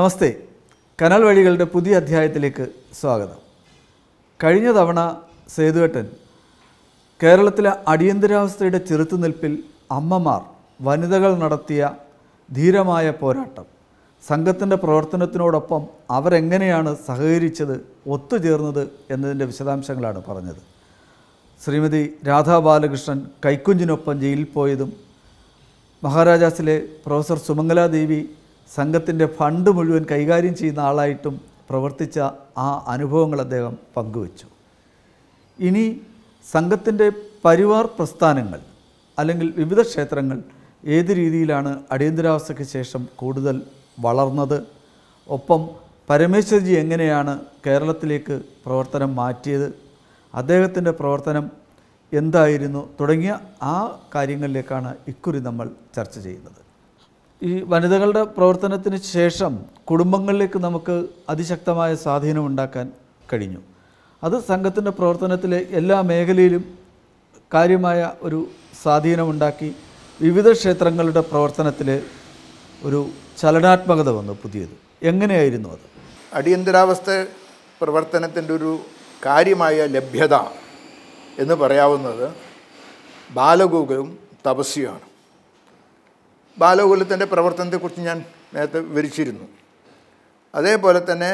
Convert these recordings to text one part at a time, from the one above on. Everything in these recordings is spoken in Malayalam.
നമസ്തേ കനൽ വഴികളുടെ പുതിയ അധ്യായത്തിലേക്ക് സ്വാഗതം കഴിഞ്ഞ തവണ സേതുവേട്ടൻ കേരളത്തിലെ അടിയന്തരാവസ്ഥയുടെ ചെറുത്തുനിൽപ്പിൽ അമ്മമാർ വനിതകൾ നടത്തിയ ധീരമായ പോരാട്ടം സംഘത്തിൻ്റെ പ്രവർത്തനത്തിനോടൊപ്പം അവരെങ്ങനെയാണ് സഹകരിച്ചത് ഒത്തുചേർന്നത് എന്നതിൻ്റെ വിശദാംശങ്ങളാണ് പറഞ്ഞത് ശ്രീമതി രാധാ ബാലകൃഷ്ണൻ കൈക്കുഞ്ഞിനൊപ്പം ജയിലിൽ പോയതും മഹാരാജാസിലെ പ്രൊഫസർ സുമംഗലാദേവി സംഘത്തിൻ്റെ ഫണ്ട് മുഴുവൻ കൈകാര്യം ചെയ്യുന്ന ആളായിട്ടും പ്രവർത്തിച്ച ആ അനുഭവങ്ങൾ അദ്ദേഹം പങ്കുവച്ചു ഇനി സംഘത്തിൻ്റെ പരിവാർ പ്രസ്ഥാനങ്ങൾ അല്ലെങ്കിൽ വിവിധ ക്ഷേത്രങ്ങൾ ഏത് രീതിയിലാണ് അടിയന്തരാവസ്ഥയ്ക്ക് ശേഷം കൂടുതൽ വളർന്നത് ഒപ്പം പരമേശ്വരജി എങ്ങനെയാണ് കേരളത്തിലേക്ക് പ്രവർത്തനം മാറ്റിയത് അദ്ദേഹത്തിൻ്റെ പ്രവർത്തനം എന്തായിരുന്നു തുടങ്ങിയ ആ കാര്യങ്ങളിലേക്കാണ് ഇക്കുറി നമ്മൾ ചർച്ച ചെയ്യുന്നത് ഈ വനിതകളുടെ പ്രവർത്തനത്തിന് ശേഷം കുടുംബങ്ങളിലേക്ക് നമുക്ക് അതിശക്തമായ സ്വാധീനം ഉണ്ടാക്കാൻ കഴിഞ്ഞു അത് സംഘത്തിൻ്റെ പ്രവർത്തനത്തിലെ എല്ലാ മേഖലയിലും കാര്യമായ ഒരു സ്വാധീനമുണ്ടാക്കി വിവിധ ക്ഷേത്രങ്ങളുടെ പ്രവർത്തനത്തിൽ ഒരു ചലനാത്മകത വന്നു പുതിയത് എങ്ങനെയായിരുന്നു അത് അടിയന്തരാവസ്ഥ പ്രവർത്തനത്തിൻ്റെ ഒരു കാര്യമായ ലഭ്യത എന്ന് പറയാവുന്നത് ബാലഗോകുലം തപസ്യയാണ് ബാലഗോകുലത്തിൻ്റെ പ്രവർത്തനത്തെക്കുറിച്ച് ഞാൻ നേരത്തെ വിവരിച്ചിരുന്നു അതേപോലെ തന്നെ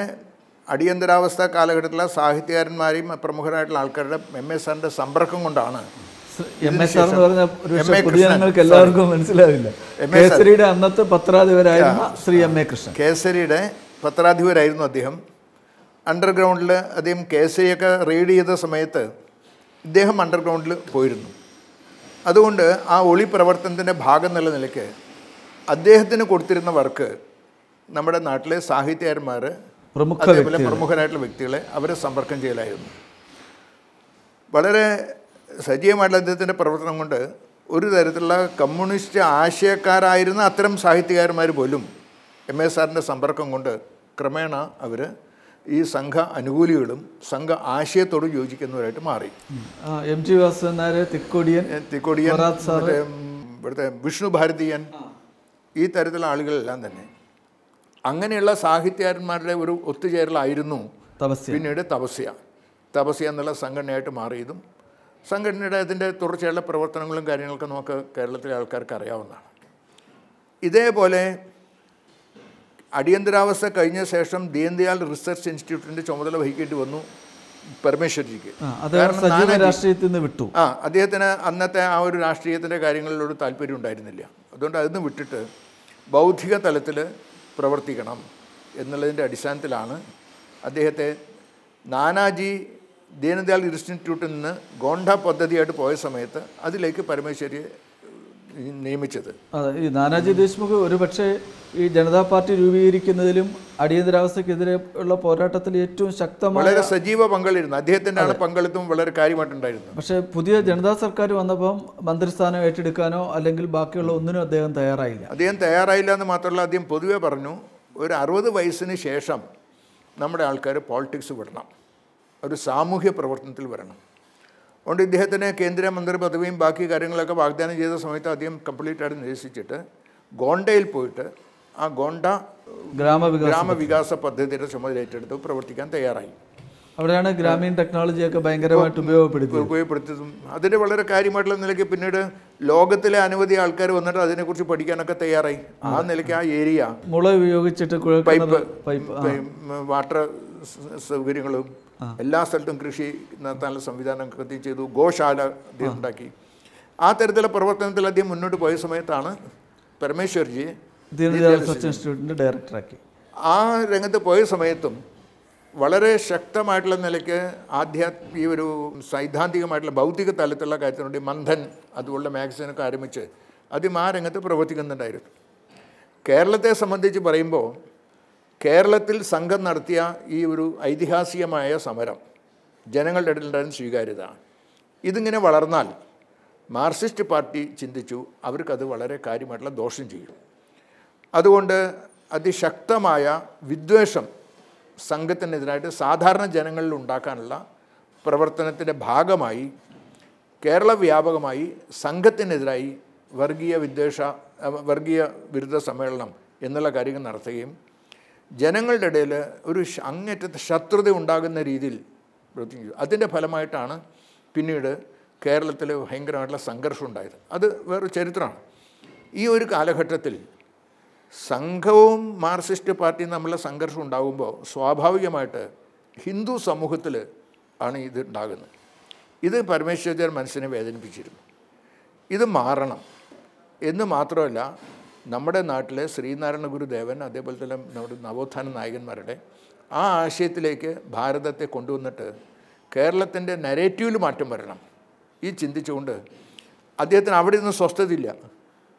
അടിയന്തരാവസ്ഥ കാലഘട്ടത്തിലെ സാഹിത്യകാരന്മാരെയും പ്രമുഖരായിട്ടുള്ള ആൾക്കാരുടെ എം എ സാറിൻ്റെ സമ്പർക്കം കൊണ്ടാണ് എല്ലാവർക്കും മനസ്സിലാവില്ല കേസരിയുടെ അന്നത്തെ പത്രാധിപരായിരുന്നു ശ്രീ എം എ കൃഷ്ണൻ കേസരിയുടെ പത്രാധിപരായിരുന്നു അദ്ദേഹം അണ്ടർഗ്രൗണ്ടിൽ അദ്ദേഹം കേസരിയൊക്കെ റീഡ് ചെയ്ത സമയത്ത് ഇദ്ദേഹം അണ്ടർഗ്രൗണ്ടിൽ പോയിരുന്നു അതുകൊണ്ട് ആ ഒളി പ്രവർത്തനത്തിൻ്റെ ഭാഗം എന്നുള്ള നിലയ്ക്ക് അദ്ദേഹത്തിന് കൊടുത്തിരുന്ന വർക്ക് നമ്മുടെ നാട്ടിലെ സാഹിത്യകാരന്മാർ അതേപോലെ പ്രമുഖരായിട്ടുള്ള വ്യക്തികളെ അവരെ സമ്പർക്കം ചെയ്യലായിരുന്നു വളരെ സജീവമായിട്ടുള്ള അദ്ദേഹത്തിൻ്റെ പ്രവർത്തനം കൊണ്ട് ഒരു തരത്തിലുള്ള കമ്മ്യൂണിസ്റ്റ് ആശയക്കാരായിരുന്ന അത്തരം സാഹിത്യകാരന്മാർ പോലും എം എസ് ആറിൻ്റെ സമ്പർക്കം കൊണ്ട് ക്രമേണ അവർ ഈ സംഘ അനുകൂലികളും സംഘ ആശയത്തോട് യോജിക്കുന്നവരായിട്ട് മാറി എം ജി വാസൻ തിക്കോടിയൻ തിക്കോടിയൻ ഇവിടുത്തെ വിഷ്ണു ഭാരതീയൻ ഈ തരത്തിലുള്ള ആളുകളെല്ലാം തന്നെ അങ്ങനെയുള്ള സാഹിത്യകാരന്മാരുടെ ഒരു ഒത്തുചേരലായിരുന്നു പിന്നീട് തപസ്യ തപസ്യ എന്നുള്ള സംഘടനയായിട്ട് മാറിയതും സംഘടനയുടെ അതിൻ്റെ തുടർച്ചയുള്ള പ്രവർത്തനങ്ങളും കാര്യങ്ങളൊക്കെ നമുക്ക് കേരളത്തിലെ ആൾക്കാർക്ക് അറിയാവുന്നതാണ് ഇതേപോലെ അടിയന്തരാവസ്ഥ കഴിഞ്ഞ ശേഷം ദീൻദയാൽ റിസർച്ച് ഇൻസ്റ്റിറ്റ്യൂട്ടിൻ്റെ ചുമതല വഹിക്കേണ്ടി വന്നു പരമേശ്വരിക്ക് രാഷ്ട്രീയത്തിൽ നിന്ന് വിട്ടു ആ അദ്ദേഹത്തിന് അന്നത്തെ ആ ഒരു രാഷ്ട്രീയത്തിൻ്റെ കാര്യങ്ങളിലൊരു താല്പര്യം ഉണ്ടായിരുന്നില്ല അതുകൊണ്ട് അതിന്ന് വിട്ടിട്ട് ബൗദ്ധിക തലത്തിൽ പ്രവർത്തിക്കണം എന്നുള്ളതിൻ്റെ അടിസ്ഥാനത്തിലാണ് അദ്ദേഹത്തെ നാനാജി ദീനദയാൽ ഇൻസ്റ്റിറ്റ്യൂട്ടിൽ നിന്ന് ഗോണ്ട പദ്ധതിയായിട്ട് പോയ സമയത്ത് അതിലേക്ക് പരമേശ്വരിയെ നിയമിച്ചത് അതെ ഈ നാനാജി ദേശ്മുഖ് ഒരുപക്ഷെ ഈ ജനതാ പാർട്ടി രൂപീകരിക്കുന്നതിലും അടിയന്തരാവസ്ഥക്കെതിരെ ഉള്ള പോരാട്ടത്തിൽ ഏറ്റവും ശക്തമായ വളരെ സജീവ പങ്കാളിയിരുന്നു അദ്ദേഹത്തിൻ്റെ പങ്കാളിത്തം വളരെ കാര്യമായിട്ടുണ്ടായിരുന്നു പക്ഷേ പുതിയ ജനതാ സർക്കാർ വന്നപ്പം മന്ത്രിസ്ഥാനം ഏറ്റെടുക്കാനോ അല്ലെങ്കിൽ ബാക്കിയുള്ള ഒന്നിനും അദ്ദേഹം തയ്യാറായില്ല അദ്ദേഹം തയ്യാറായില്ല എന്ന് മാത്രമല്ല അദ്ദേഹം പൊതുവെ പറഞ്ഞു ഒരു അറുപത് വയസ്സിന് ശേഷം നമ്മുടെ ആൾക്കാർ പോളിറ്റിക്സ് വിടണം ഒരു സാമൂഹ്യ പ്രവർത്തനത്തിൽ വരണം അതുകൊണ്ട് ഇദ്ദേഹത്തിന് കേന്ദ്രമന്ത്രി പദവിയും ബാക്കി കാര്യങ്ങളൊക്കെ വാഗ്ദാനം ചെയ്ത സമയത്ത് അദ്ദേഹം കംപ്ലീറ്റായിട്ട് നിരസിച്ചിട്ട് ഗോണ്ടയിൽ പോയിട്ട് ആ ഗോണ്ട ഗ്രാമവികാസ ഗ്രാമവികാസ പദ്ധതിയുടെ ചുമതല ഏറ്റെടുത്ത് പ്രവർത്തിക്കാൻ തയ്യാറായി അവിടെയാണ് ഗ്രാമീൺ ടെക്നോളജിയൊക്കെ ഭയങ്കരമായിട്ട് ഉപയോഗപ്പെടുത്തി ഉപയോഗപ്പെടുത്തിയതും അതിൻ്റെ വളരെ കാര്യമായിട്ടുള്ള നിലയ്ക്ക് പിന്നീട് ലോകത്തിലെ അനവധി ആൾക്കാർ വന്നിട്ട് അതിനെക്കുറിച്ച് പഠിക്കാനൊക്കെ തയ്യാറായി ആ നിലയ്ക്ക് ആ ഏരിയ മുള ഉപയോഗിച്ചിട്ട് പൈപ്പ് പൈപ്പ് വാട്ടർ സൗകര്യങ്ങളും എല്ലാ സ്ഥലത്തും കൃഷി നടത്താനുള്ള സംവിധാനം കൃത്യം ചെയ്തു ഗോശാല അദ്ദേഹം ഉണ്ടാക്കി ആ തരത്തിലുള്ള പ്രവർത്തനത്തിൽ അദ്ദേഹം മുന്നോട്ട് പോയ സമയത്താണ് പരമേശ്വർജി ഡയറക്ടറാക്കി ആ രംഗത്ത് പോയ സമയത്തും വളരെ ശക്തമായിട്ടുള്ള നിലയ്ക്ക് ആധ്യാത്മിക ഒരു സൈദ്ധാന്തികമായിട്ടുള്ള ഭൗതിക തലത്തിലുള്ള കാര്യത്തിനുണ്ട് മന്ധൻ അതുപോലുള്ള മാഗസീനൊക്കെ ആരംഭിച്ച് ആദ്യം ആ രംഗത്ത് പ്രവർത്തിക്കുന്നുണ്ടായിരുന്നു കേരളത്തെ സംബന്ധിച്ച് പറയുമ്പോൾ കേരളത്തിൽ സംഘം നടത്തിയ ഈ ഒരു ഐതിഹാസികമായ സമരം ജനങ്ങളുടെ ഇടയിലുണ്ടായിരുന്ന സ്വീകാര്യത ഇതിങ്ങനെ വളർന്നാൽ മാർക്സിസ്റ്റ് പാർട്ടി ചിന്തിച്ചു അവർക്കത് വളരെ കാര്യമായിട്ടുള്ള ദോഷം ചെയ്യും അതുകൊണ്ട് അതിശക്തമായ വിദ്വേഷം സംഘത്തിനെതിരായിട്ട് സാധാരണ ജനങ്ങളിൽ ഉണ്ടാക്കാനുള്ള പ്രവർത്തനത്തിൻ്റെ ഭാഗമായി കേരള വ്യാപകമായി സംഘത്തിനെതിരായി വർഗീയ വിദ്വേഷ വർഗീയ വിരുദ്ധ സമ്മേളനം എന്നുള്ള കാര്യങ്ങൾ നടത്തുകയും ജനങ്ങളുടെ ഇടയിൽ ഒരു അങ്ങേറ്റത്തെ ശത്രുത ഉണ്ടാകുന്ന രീതിയിൽ പ്രവർത്തിച്ചു അതിൻ്റെ ഫലമായിട്ടാണ് പിന്നീട് കേരളത്തിൽ ഭയങ്കരമായിട്ടുള്ള സംഘർഷം ഉണ്ടായത് അത് വേറെ ചരിത്രമാണ് ഈ ഒരു കാലഘട്ടത്തിൽ സംഘവും മാർക്സിസ്റ്റ് പാർട്ടിയും തമ്മിലുള്ള സംഘർഷം ഉണ്ടാകുമ്പോൾ സ്വാഭാവികമായിട്ട് ഹിന്ദു സമൂഹത്തിൽ ആണ് ഇത് ഉണ്ടാകുന്നത് ഇത് പരമേശ്വരൻ മനസ്സിനെ വേദനിപ്പിച്ചിരുന്നു ഇത് മാറണം എന്ന് മാത്രമല്ല നമ്മുടെ നാട്ടിലെ ശ്രീനാരായണ ഗുരുദേവൻ അതേപോലെ തന്നെ നമ്മുടെ നവോത്ഥാന നായകന്മാരുടെ ആ ആശയത്തിലേക്ക് ഭാരതത്തെ കൊണ്ടുവന്നിട്ട് കേരളത്തിൻ്റെ നരേറ്റീവിൽ മാറ്റം വരണം ഈ ചിന്തിച്ചുകൊണ്ട് അദ്ദേഹത്തിന് അവിടെ നിന്ന് സ്വസ്ഥതയില്ല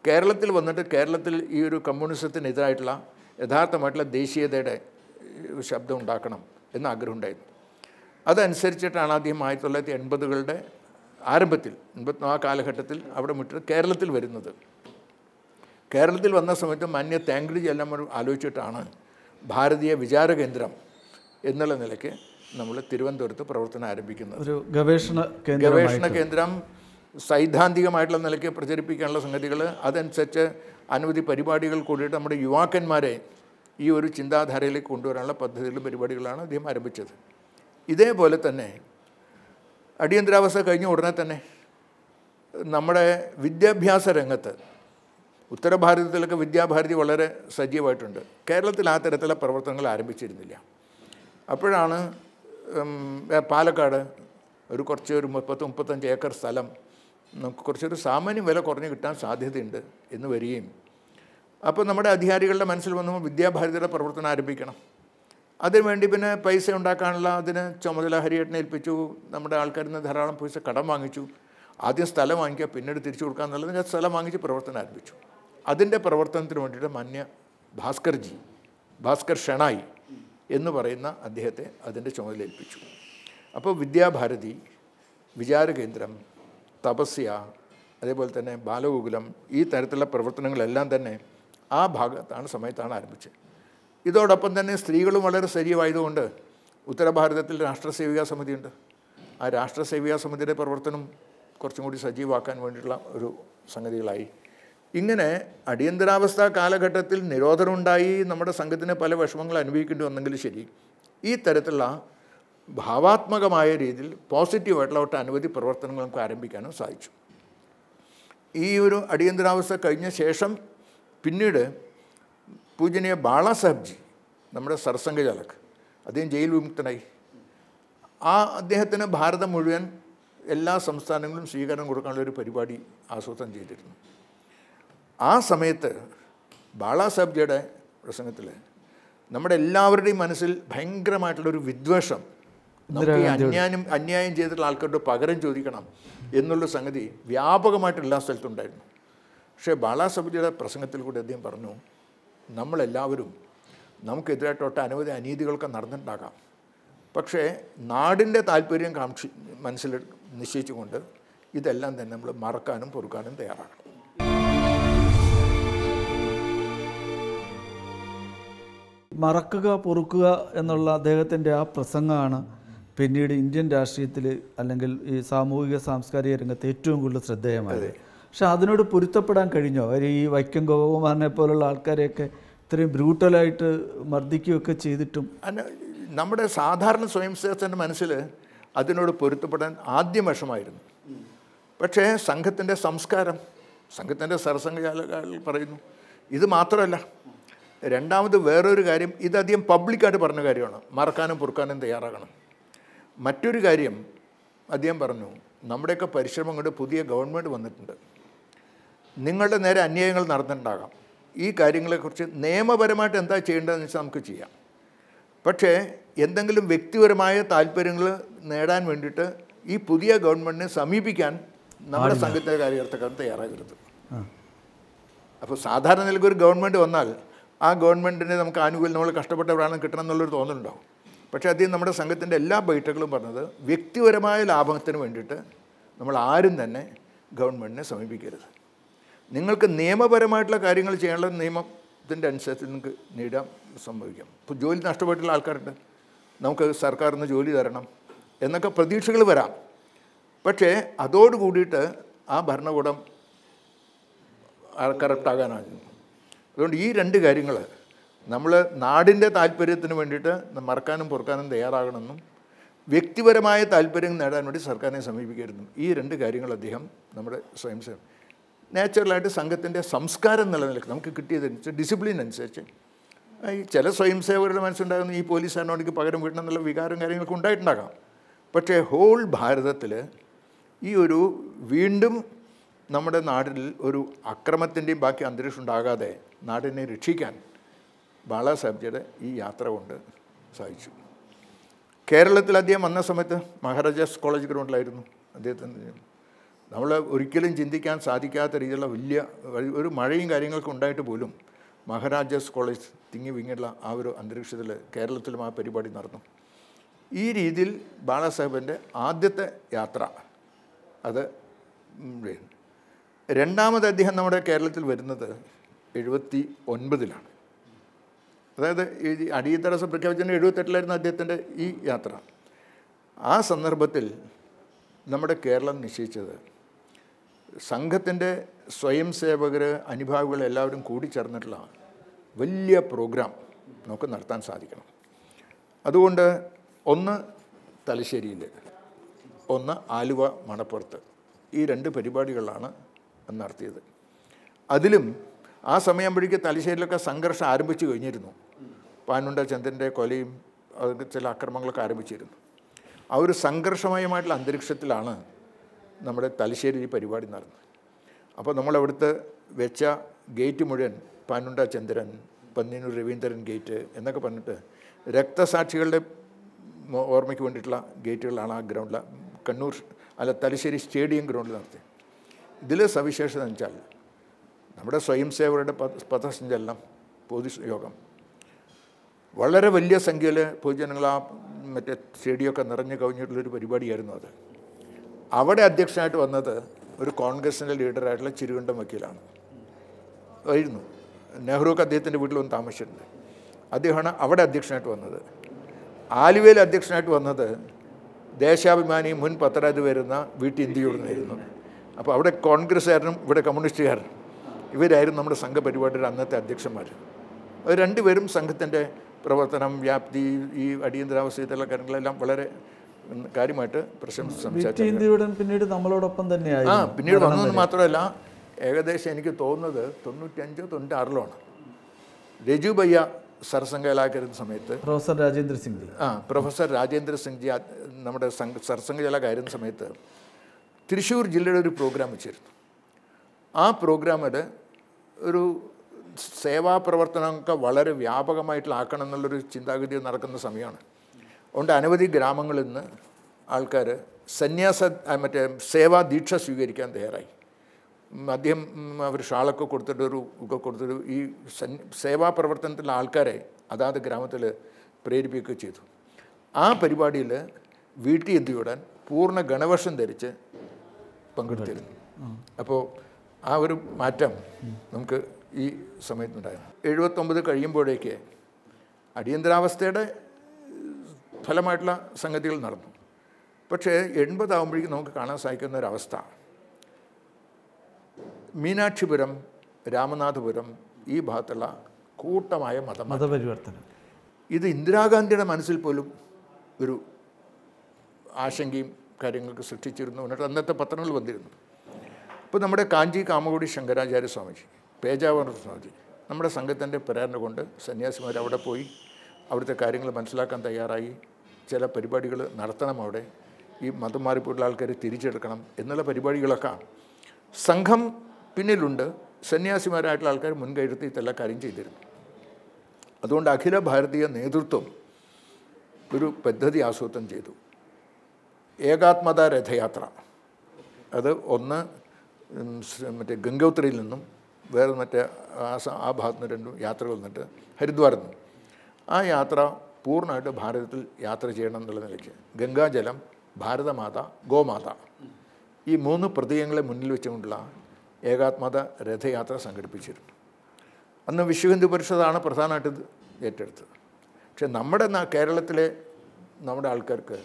കേരളത്തിൽ വന്നിട്ട് കേരളത്തിൽ ഈ ഒരു കമ്മ്യൂണിസത്തിനെതിരായിട്ടുള്ള യഥാർത്ഥമായിട്ടുള്ള ദേശീയതയുടെ ശബ്ദം ഉണ്ടാക്കണം എന്ന് ആഗ്രഹമുണ്ടായിരുന്നു അതനുസരിച്ചിട്ടാണ് ആദ്യം ആയിരത്തി തൊള്ളായിരത്തി എൺപതുകളുടെ ആരംഭത്തിൽ എൺപത്തി ആ കാലഘട്ടത്തിൽ അവിടെ വിട്ട് കേരളത്തിൽ വരുന്നത് കേരളത്തിൽ വന്ന സമയത്ത് മാന്യ താങ്ക്ലിജി എല്ലാം ആലോചിച്ചിട്ടാണ് ഭാരതീയ വിചാര കേന്ദ്രം എന്നുള്ള നിലയ്ക്ക് നമ്മൾ തിരുവനന്തപുരത്ത് പ്രവർത്തനം ആരംഭിക്കുന്നത് ഒരു ഗവേഷണ ഗവേഷണ കേന്ദ്രം സൈദ്ധാന്തികമായിട്ടുള്ള നിലയ്ക്ക് പ്രചരിപ്പിക്കാനുള്ള സംഗതികൾ അതനുസരിച്ച് അനവധി പരിപാടികൾ കൂടിയിട്ട് നമ്മുടെ യുവാക്കന്മാരെ ഈ ഒരു ചിന്താധാരയിലേക്ക് കൊണ്ടുവരാനുള്ള പദ്ധതികളും പരിപാടികളാണ് അദ്ദേഹം ആരംഭിച്ചത് ഇതേപോലെ തന്നെ അടിയന്തരാവസ്ഥ കഴിഞ്ഞ ഉടനെ തന്നെ നമ്മുടെ വിദ്യാഭ്യാസ രംഗത്ത് ഉത്തരഭാരതത്തിലൊക്കെ വിദ്യാഭാരതി വളരെ സജീവമായിട്ടുണ്ട് കേരളത്തിൽ ആ തരത്തിലുള്ള പ്രവർത്തനങ്ങൾ ആരംഭിച്ചിരുന്നില്ല അപ്പോഴാണ് പാലക്കാട് ഒരു കുറച്ച് ഒരു മുപ്പത്ത് മുപ്പത്തഞ്ച് ഏക്കർ സ്ഥലം നമുക്ക് കുറച്ചൊരു സാമാന്യം വില കുറഞ്ഞ് കിട്ടാൻ സാധ്യതയുണ്ട് എന്ന് വരികയും അപ്പോൾ നമ്മുടെ അധികാരികളുടെ മനസ്സിൽ വന്നു വിദ്യാഭാരതിയുടെ പ്രവർത്തനം ആരംഭിക്കണം അതിനുവേണ്ടി പിന്നെ പൈസ ഉണ്ടാക്കാനുള്ള അതിന് ചുമതല ഹരിയേട്ടനെ ഏൽപ്പിച്ചു നമ്മുടെ ആൾക്കാരിൽ നിന്ന് ധാരാളം പൈസ കടം വാങ്ങിച്ചു ആദ്യം സ്ഥലം വാങ്ങിക്കുക പിന്നീട് തിരിച്ചു കൊടുക്കുക എന്നുള്ളത് സ്ഥലം വാങ്ങിച്ച് പ്രവർത്തനം ആരംഭിച്ചു അതിൻ്റെ പ്രവർത്തനത്തിന് വേണ്ടിയിട്ട് മാന്യ ഭാസ്കർജി ഭാസ്കർ ഷെണായി എന്ന് പറയുന്ന അദ്ദേഹത്തെ അതിൻ്റെ ചുമതല ഏൽപ്പിച്ചു അപ്പോൾ വിദ്യാഭാരതി വിചാരകേന്ദ്രം തപസ്യ അതേപോലെ തന്നെ ബാലഗോകുലം ഈ തരത്തിലുള്ള പ്രവർത്തനങ്ങളെല്ലാം തന്നെ ആ ഭാഗത്താണ് സമയത്താണ് ആരംഭിച്ചത് ഇതോടൊപ്പം തന്നെ സ്ത്രീകളും വളരെ സജീവമായതുകൊണ്ട് ഉത്തരഭാരതത്തിൽ സമിതി സമിതിയുണ്ട് ആ രാഷ്ട്രസേവികാ സമിതിയുടെ പ്രവർത്തനം കുറച്ചും കൂടി സജീവമാക്കാൻ വേണ്ടിയിട്ടുള്ള ഒരു സംഗതികളായി ഇങ്ങനെ അടിയന്തരാവസ്ഥ കാലഘട്ടത്തിൽ നിരോധനമുണ്ടായി നമ്മുടെ സംഘത്തിന് പല വിഷമങ്ങൾ അനുഭവിക്കേണ്ടി വന്നെങ്കിൽ ശരി ഈ തരത്തിലുള്ള ഭാവാത്മകമായ രീതിയിൽ പോസിറ്റീവായിട്ടുള്ള ഒട്ട് അനവധി പ്രവർത്തനങ്ങൾ നമുക്ക് ആരംഭിക്കാനും സാധിച്ചു ഈ ഒരു അടിയന്തരാവസ്ഥ കഴിഞ്ഞ ശേഷം പിന്നീട് പൂജനീയ ബാള സാഹബ്ജി നമ്മുടെ സർസംഘചാലക് അദ്ദേഹം ജയിൽ വിമുക്തനായി ആ അദ്ദേഹത്തിന് ഭാരതം മുഴുവൻ എല്ലാ സംസ്ഥാനങ്ങളും സ്വീകരണം കൊടുക്കാനുള്ള ഒരു പരിപാടി ആസൂത്രണം ചെയ്തിരുന്നു ആ സമയത്ത് ബാളാസാബ്ജിയുടെ പ്രസംഗത്തിൽ നമ്മുടെ എല്ലാവരുടെയും മനസ്സിൽ ഭയങ്കരമായിട്ടുള്ളൊരു വിദ്വേഷം അന്യായം അന്യായം ചെയ്തിട്ടുള്ള ആൾക്കാരുടെ പകരം ചോദിക്കണം എന്നുള്ള സംഗതി വ്യാപകമായിട്ട് എല്ലാ സ്ഥലത്തുണ്ടായിരുന്നു പക്ഷേ ബാലാസാബ്ജിയുടെ പ്രസംഗത്തിൽ കൂടി അദ്ദേഹം പറഞ്ഞു നമ്മളെല്ലാവരും നമുക്കെതിരായിട്ടൊട്ട അനവധി അനീതികളൊക്കെ നടന്നിട്ടുണ്ടാകാം പക്ഷേ നാടിൻ്റെ താല്പര്യം കാണിച്ച് മനസ്സിൽ നിശ്ചയിച്ചുകൊണ്ട് ഇതെല്ലാം തന്നെ നമ്മൾ മറക്കാനും പൊറുക്കാനും തയ്യാറാകണം മറക്കുക പൊറുക്കുക എന്നുള്ള അദ്ദേഹത്തിൻ്റെ ആ പ്രസംഗമാണ് പിന്നീട് ഇന്ത്യൻ രാഷ്ട്രീയത്തിൽ അല്ലെങ്കിൽ ഈ സാമൂഹിക സാംസ്കാരിക രംഗത്ത് ഏറ്റവും കൂടുതൽ ശ്രദ്ധേയമായത് പക്ഷെ അതിനോട് പൊരുത്തപ്പെടാൻ കഴിഞ്ഞോ അവർ ഈ വൈക്കം ഗോപകുമാറിനെ പോലുള്ള ആൾക്കാരെയൊക്കെ ഇത്രയും ബ്രൂട്ടലായിട്ട് മർദ്ദിക്കുകയൊക്കെ ചെയ്തിട്ടും നമ്മുടെ സാധാരണ സ്വയം സേവത്തിൻ്റെ മനസ്സിൽ അതിനോട് പൊരുത്തപ്പെടാൻ ആദ്യം വിഷമായിരുന്നു പക്ഷേ സംഘത്തിൻ്റെ സംസ്കാരം സംഘത്തിൻ്റെ സർസംഘചാലകൾ പറയുന്നു ഇത് മാത്രമല്ല രണ്ടാമത് വേറൊരു കാര്യം ഇതധികം പബ്ലിക്കായിട്ട് പറഞ്ഞ കാര്യമാണ് മറക്കാനും പൊറുക്കാനും തയ്യാറാകണം മറ്റൊരു കാര്യം അദ്ദേഹം പറഞ്ഞു നമ്മുടെയൊക്കെ പരിശ്രമം കൊണ്ട് പുതിയ ഗവൺമെൻറ് വന്നിട്ടുണ്ട് നിങ്ങളുടെ നേരെ അന്യായങ്ങൾ നടന്നിട്ടുണ്ടാകാം ഈ കാര്യങ്ങളെക്കുറിച്ച് നിയമപരമായിട്ട് എന്താ ചെയ്യേണ്ടതെന്ന് വെച്ചാൽ നമുക്ക് ചെയ്യാം പക്ഷേ എന്തെങ്കിലും വ്യക്തിപരമായ താല്പര്യങ്ങൾ നേടാൻ വേണ്ടിയിട്ട് ഈ പുതിയ ഗവൺമെൻറ്റിനെ സമീപിക്കാൻ നമ്മുടെ സംഘത്തിലെ കാര്യകർത്താക്കാർ തയ്യാറാകരുത് അപ്പോൾ സാധാരണ നിലയ്ക്ക് ഒരു ഗവൺമെൻറ് വന്നാൽ ആ ഗവൺമെൻറ്റിന് നമുക്ക് ആനുകൂല്യം നമ്മൾ കഷ്ടപ്പെട്ടവരാണെന്ന് കിട്ടണം എന്നുള്ളൊരു തോന്നലുണ്ടാവും പക്ഷേ അദ്ദേഹം നമ്മുടെ സംഘത്തിൻ്റെ എല്ലാ ബൈഠക്കുകളും പറഞ്ഞത് വ്യക്തിപരമായ ലാഭത്തിന് വേണ്ടിയിട്ട് നമ്മൾ ആരും തന്നെ ഗവൺമെൻറ്റിനെ സമീപിക്കരുത് നിങ്ങൾക്ക് നിയമപരമായിട്ടുള്ള കാര്യങ്ങൾ ചെയ്യാനുള്ള നിയമത്തിൻ്റെ അനുസരിച്ച് നിങ്ങൾക്ക് നേടാൻ സംഭവിക്കാം ഇപ്പോൾ ജോലി നഷ്ടപ്പെട്ടുള്ള ആൾക്കാരുണ്ട് നമുക്ക് സർക്കാരിന് ജോലി തരണം എന്നൊക്കെ പ്രതീക്ഷകൾ വരാം പക്ഷേ അതോടുകൂടിയിട്ട് ആ ഭരണകൂടം കറക്റ്റാകാനായിരുന്നു അതുകൊണ്ട് ഈ രണ്ട് കാര്യങ്ങൾ നമ്മൾ നാടിൻ്റെ താല്പര്യത്തിന് വേണ്ടിയിട്ട് മറക്കാനും പൊറുക്കാനും തയ്യാറാകണമെന്നും വ്യക്തിപരമായ താല്പര്യം നേടാൻ വേണ്ടി സർക്കാരിനെ സമീപിക്കരുതെന്നും ഈ രണ്ട് കാര്യങ്ങൾ അദ്ദേഹം നമ്മുടെ സ്വയം സേവനം നാച്ചുറലായിട്ട് സംഘത്തിൻ്റെ സംസ്കാരം നിലനിൽക്കും നമുക്ക് കിട്ടിയതനുസരിച്ച് ഡിസിപ്ലിൻ അനുസരിച്ച് ഈ ചില സേവകരുടെ മനസ്സുണ്ടാകുന്ന ഈ പോലീസ് അനോണിക്ക് പകരം എന്നുള്ള വികാരം കാര്യങ്ങളൊക്കെ ഉണ്ടായിട്ടുണ്ടാകാം പക്ഷേ ഹോൾ ഭാരതത്തിൽ ഈ ഒരു വീണ്ടും നമ്മുടെ നാടിൽ ഒരു അക്രമത്തിൻ്റെയും ബാക്കി അന്തരീക്ഷം ഉണ്ടാകാതെ നാടിനെ രക്ഷിക്കാൻ ബാളാസാഹിബ്ജിയുടെ ഈ യാത്ര കൊണ്ട് സാധിച്ചു കേരളത്തിൽ അദ്ദേഹം വന്ന സമയത്ത് മഹാരാജാസ് കോളേജ് ഗ്രൗണ്ടിലായിരുന്നു അദ്ദേഹത്തിന് നമ്മൾ ഒരിക്കലും ചിന്തിക്കാൻ സാധിക്കാത്ത രീതിയിലുള്ള വലിയ ഒരു മഴയും കാര്യങ്ങളൊക്കെ ഉണ്ടായിട്ട് പോലും മഹാരാജാസ് കോളേജ് തിങ്ങി വിങ്ങിയുള്ള ആ ഒരു അന്തരീക്ഷത്തിൽ കേരളത്തിലും ആ പരിപാടി നടന്നു ഈ രീതിയിൽ ബാളാസാഹിബിൻ്റെ ആദ്യത്തെ യാത്ര അത് രണ്ടാമത് അദ്ദേഹം നമ്മുടെ കേരളത്തിൽ വരുന്നത് എഴുപത്തി ഒൻപതിലാണ് അതായത് ഈ അടിയന്തര പ്രഖ്യാപിച്ചതിൻ്റെ എഴുപത്തെട്ടിലായിരുന്നു അദ്ദേഹത്തിൻ്റെ ഈ യാത്ര ആ സന്ദർഭത്തിൽ നമ്മുടെ കേരളം നിശ്ചയിച്ചത് സംഘത്തിൻ്റെ സ്വയം സേവകർ അനുഭാവികൾ എല്ലാവരും കൂടി ചേർന്നിട്ടുള്ള വലിയ പ്രോഗ്രാം നമുക്ക് നടത്താൻ സാധിക്കണം അതുകൊണ്ട് ഒന്ന് തലശ്ശേരിയിൽ ഒന്ന് ആലുവ മണപ്പുറത്ത് ഈ രണ്ട് പരിപാടികളാണ് നടത്തിയത് അതിലും ആ സമയമ്പോഴേക്ക് തലശ്ശേരിയിലൊക്കെ സംഘർഷം ആരംഭിച്ചു കഴിഞ്ഞിരുന്നു പാനുണ്ട ചന്ദ്രൻ്റെ കൊലയും ചില അക്രമങ്ങളൊക്കെ ആരംഭിച്ചിരുന്നു ആ ഒരു സംഘർഷമയമായിട്ടുള്ള അന്തരീക്ഷത്തിലാണ് നമ്മുടെ തലശ്ശേരി ഈ പരിപാടി നടന്നത് അപ്പോൾ നമ്മളവിടുത്ത് വെച്ച ഗേറ്റ് മുഴുവൻ പാനുണ്ട ചന്ദ്രൻ പന്നിനൂർ രവീന്ദ്രൻ ഗേറ്റ് എന്നൊക്കെ പറഞ്ഞിട്ട് രക്തസാക്ഷികളുടെ ഓർമ്മയ്ക്ക് വേണ്ടിയിട്ടുള്ള ഗേറ്റുകളാണ് ആ ഗ്രൗണ്ടിൽ കണ്ണൂർ അല്ല തലശ്ശേരി സ്റ്റേഡിയം ഗ്രൗണ്ടിൽ നടത്തിയത് ഇതിൽ സവിശേഷത എന്ന് വെച്ചാൽ നമ്മുടെ സ്വയം സേവകരുടെ പഥസഞ്ചലനം യോഗം വളരെ വലിയ സംഖ്യയിൽ പൊതുജനങ്ങൾ ആ മറ്റേ സ്റ്റേഡിയമൊക്കെ നിറഞ്ഞു കവിഞ്ഞിട്ടുള്ളൊരു പരിപാടിയായിരുന്നു അത് അവിടെ അധ്യക്ഷനായിട്ട് വന്നത് ഒരു കോൺഗ്രസിൻ്റെ ലീഡറായിട്ടുള്ള ചിരുകണ്ഠം വക്കീലാണ് ആയിരുന്നു നെഹ്റുക്ക് അദ്ദേഹത്തിൻ്റെ വന്ന് താമസിച്ചിട്ടുണ്ട് അദ്ദേഹമാണ് അവിടെ അധ്യക്ഷനായിട്ട് വന്നത് ആലുവയിൽ അധ്യക്ഷനായിട്ട് വന്നത് ദേശാഭിമാനി മുൻ പത്രാധി വരുന്ന വി ഇന്ത്യയോടുന്നായിരുന്നു അപ്പോൾ അവിടെ കോൺഗ്രസ്സുകാരനും ഇവിടെ കമ്മ്യൂണിസ്റ്റുകാരനും ഇവരായിരുന്നു നമ്മുടെ സംഘപരിപാടിയുടെ അന്നത്തെ അധ്യക്ഷന്മാർ അത് രണ്ടുപേരും സംഘത്തിൻ്റെ പ്രവർത്തനം വ്യാപ്തി ഈ ഇതെല്ലാം കാര്യങ്ങളെല്ലാം വളരെ കാര്യമായിട്ട് പ്രശംസ പിന്നീട് നമ്മളോടൊപ്പം തന്നെയാണ് ആ പിന്നീട് വന്നത് മാത്രമല്ല ഏകദേശം എനിക്ക് തോന്നുന്നത് തൊണ്ണൂറ്റഞ്ചോ തൊണ്ണൂറ്റാറിലാണ് രജു ഭയ്യ സർസംഘചലാക്കാരുന്ന സമയത്ത് പ്രൊഫസർ രാജേന്ദ്ര സിംഗ് ആ പ്രൊഫസർ രാജേന്ദ്ര സിംഗ് ജി നമ്മുടെ സർസംഘചലാക്കാരുന്ന സമയത്ത് തൃശ്ശൂർ ജില്ലയുടെ ഒരു പ്രോഗ്രാം വെച്ചിരുന്നു ആ പ്രോഗ്രാമിൽ ഒരു സേവാ പ്രവർത്തനമൊക്കെ വളരെ വ്യാപകമായിട്ടാക്കണം എന്നുള്ളൊരു ചിന്താഗതി നടക്കുന്ന സമയമാണ് അതുകൊണ്ട് അനവധി ഗ്രാമങ്ങളിൽ നിന്ന് ആൾക്കാർ സന്യാസ മറ്റേ സേവാ ദീക്ഷ സ്വീകരിക്കാൻ തയ്യാറായി മദ്യം അവർ ഷാളൊക്കെ ഒരു ഒക്കെ കൊടുത്തിട്ട് ഈ സേവാ പ്രവർത്തനത്തിലുള്ള ആൾക്കാരെ അതാത് ഗ്രാമത്തിൽ പ്രേരിപ്പിക്കുകയും ചെയ്തു ആ പരിപാടിയിൽ വീട്ടിൽ എന്ത് പൂർണ്ണ ഗണവർഷം ധരിച്ച് പങ്കെടുത്തിരുന്നു അപ്പോൾ ആ ഒരു മാറ്റം നമുക്ക് ഈ സമയത്തുണ്ടായിരുന്നു എഴുപത്തൊമ്പത് കഴിയുമ്പോഴേക്ക് അടിയന്തരാവസ്ഥയുടെ ഫലമായിട്ടുള്ള സംഗതികൾ നടന്നു പക്ഷേ എൺപതാകുമ്പോഴേക്കും നമുക്ക് കാണാൻ സാധിക്കുന്ന ഒരവസ്ഥ മീനാക്ഷിപുരം രാമനാഥപുരം ഈ ഭാഗത്തുള്ള കൂട്ടമായ മത മതപരിവർത്തനം ഇത് ഇന്ദിരാഗാന്ധിയുടെ മനസ്സിൽ പോലും ഒരു ആശങ്കയും കാര്യങ്ങൾക്ക് സൃഷ്ടിച്ചിരുന്നു എന്നിട്ട് അന്നത്തെ പത്രങ്ങൾ വന്നിരുന്നു അപ്പോൾ നമ്മുടെ കാഞ്ചി കാമകോടി ശങ്കരാചാര്യ സ്വാമിജി പേജാവർ സ്വാമിജി നമ്മുടെ സംഘത്തിൻ്റെ പ്രേരണ കൊണ്ട് സന്യാസിമാർ അവിടെ പോയി അവിടുത്തെ കാര്യങ്ങൾ മനസ്സിലാക്കാൻ തയ്യാറായി ചില പരിപാടികൾ നടത്തണം അവിടെ ഈ മതം മാറിപ്പോയിട്ടുള്ള ആൾക്കാരെ തിരിച്ചെടുക്കണം എന്നുള്ള പരിപാടികളൊക്കെ സംഘം പിന്നിലുണ്ട് സന്യാസിമാരായിട്ടുള്ള ആൾക്കാർ മുൻകൈയെടുത്ത് ഇതെല്ലാ കാര്യം ചെയ്തിരുന്നു അതുകൊണ്ട് അഖില ഭാരതീയ നേതൃത്വം ഒരു പദ്ധതി ആസൂത്രണം ചെയ്തു ഏകാത്മത രഥയാത്ര അത് ഒന്ന് മറ്റേ ഗംഗോത്രിയിൽ നിന്നും വേറെ മറ്റേ ആസാം ആ ഭാഗത്ത് നിന്ന് രണ്ടും യാത്രകൾ നിന്നിട്ട് ഹരിദ്വാറിൽ നിന്നും ആ യാത്ര പൂർണ്ണമായിട്ട് ഭാരതത്തിൽ യാത്ര ചെയ്യണം എന്നുള്ള നിലയ്ക്ക് ഗംഗാജലം ഭാരതമാത ഗോമാത ഈ മൂന്ന് പ്രതീകങ്ങളെ മുന്നിൽ വെച്ചുകൊണ്ടുള്ള ഏകാത്മത രഥയാത്ര സംഘടിപ്പിച്ചിരുന്നു അന്ന് വിശ്വഹിന്ദു ഹിന്ദു പരിഷത്താണ് പ്രധാനമായിട്ട് ഏറ്റെടുത്തത് പക്ഷേ നമ്മുടെ കേരളത്തിലെ നമ്മുടെ ആൾക്കാർക്ക്